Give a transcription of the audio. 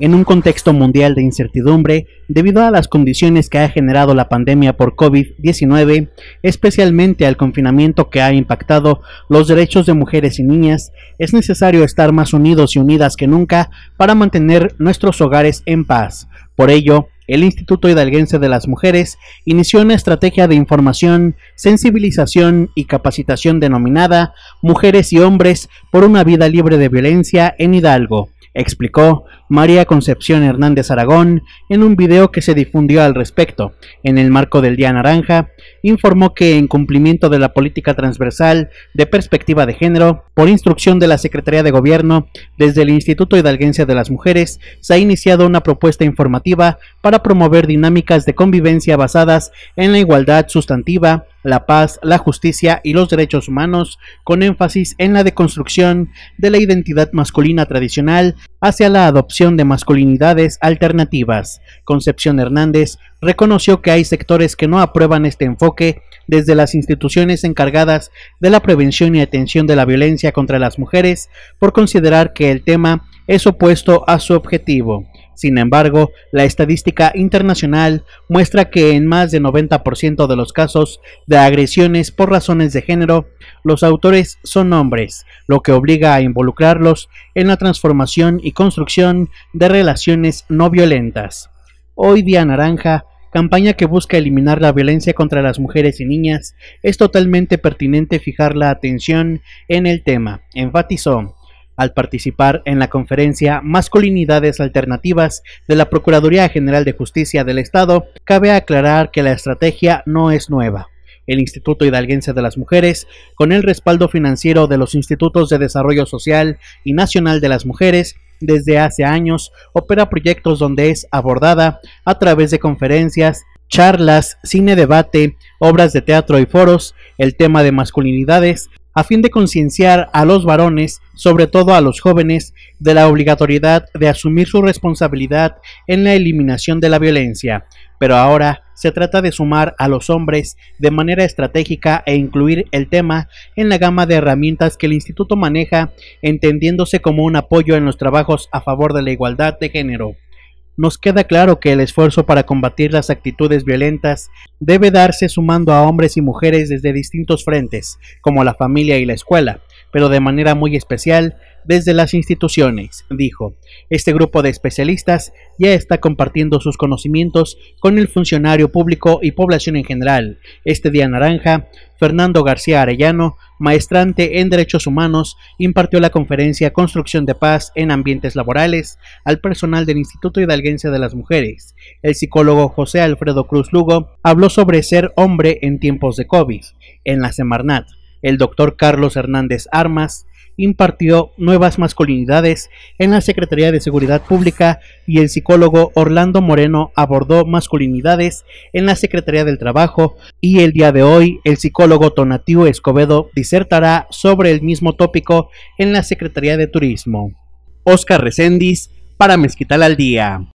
En un contexto mundial de incertidumbre, debido a las condiciones que ha generado la pandemia por COVID-19, especialmente al confinamiento que ha impactado los derechos de mujeres y niñas, es necesario estar más unidos y unidas que nunca para mantener nuestros hogares en paz. Por ello, el Instituto Hidalguense de las Mujeres inició una estrategia de información, sensibilización y capacitación denominada Mujeres y Hombres por una vida libre de violencia en Hidalgo, explicó María Concepción Hernández Aragón, en un video que se difundió al respecto, en el marco del Día Naranja, informó que en cumplimiento de la política transversal de perspectiva de género, por instrucción de la Secretaría de Gobierno, desde el Instituto Hidalguense de las Mujeres, se ha iniciado una propuesta informativa para promover dinámicas de convivencia basadas en la igualdad sustantiva, la paz, la justicia y los derechos humanos, con énfasis en la deconstrucción de la identidad masculina tradicional hacia la adopción de masculinidades alternativas. Concepción Hernández reconoció que hay sectores que no aprueban este enfoque desde las instituciones encargadas de la prevención y atención de la violencia contra las mujeres por considerar que el tema es opuesto a su objetivo. Sin embargo, la estadística internacional muestra que en más del 90% de los casos de agresiones por razones de género, los autores son hombres, lo que obliga a involucrarlos en la transformación y construcción de relaciones no violentas. Hoy Día Naranja, campaña que busca eliminar la violencia contra las mujeres y niñas, es totalmente pertinente fijar la atención en el tema, enfatizó al participar en la conferencia Masculinidades Alternativas de la Procuraduría General de Justicia del Estado, cabe aclarar que la estrategia no es nueva. El Instituto Hidalguense de las Mujeres, con el respaldo financiero de los Institutos de Desarrollo Social y Nacional de las Mujeres, desde hace años opera proyectos donde es abordada a través de conferencias, charlas, cine debate, obras de teatro y foros, el tema de masculinidades a fin de concienciar a los varones, sobre todo a los jóvenes, de la obligatoriedad de asumir su responsabilidad en la eliminación de la violencia. Pero ahora se trata de sumar a los hombres de manera estratégica e incluir el tema en la gama de herramientas que el instituto maneja, entendiéndose como un apoyo en los trabajos a favor de la igualdad de género nos queda claro que el esfuerzo para combatir las actitudes violentas debe darse sumando a hombres y mujeres desde distintos frentes, como la familia y la escuela, pero de manera muy especial desde las instituciones, dijo. Este grupo de especialistas ya está compartiendo sus conocimientos con el funcionario público y población en general. Este día naranja, Fernando García Arellano, maestrante en Derechos Humanos, impartió la conferencia Construcción de Paz en Ambientes Laborales al personal del Instituto Hidalguense de las Mujeres. El psicólogo José Alfredo Cruz Lugo habló sobre ser hombre en tiempos de COVID, en la Semarnat. El doctor Carlos Hernández Armas impartió nuevas masculinidades en la Secretaría de Seguridad Pública y el psicólogo Orlando Moreno abordó masculinidades en la Secretaría del Trabajo y el día de hoy el psicólogo Tonatiu Escobedo disertará sobre el mismo tópico en la Secretaría de Turismo. Oscar Recendis para Mezquital al Día.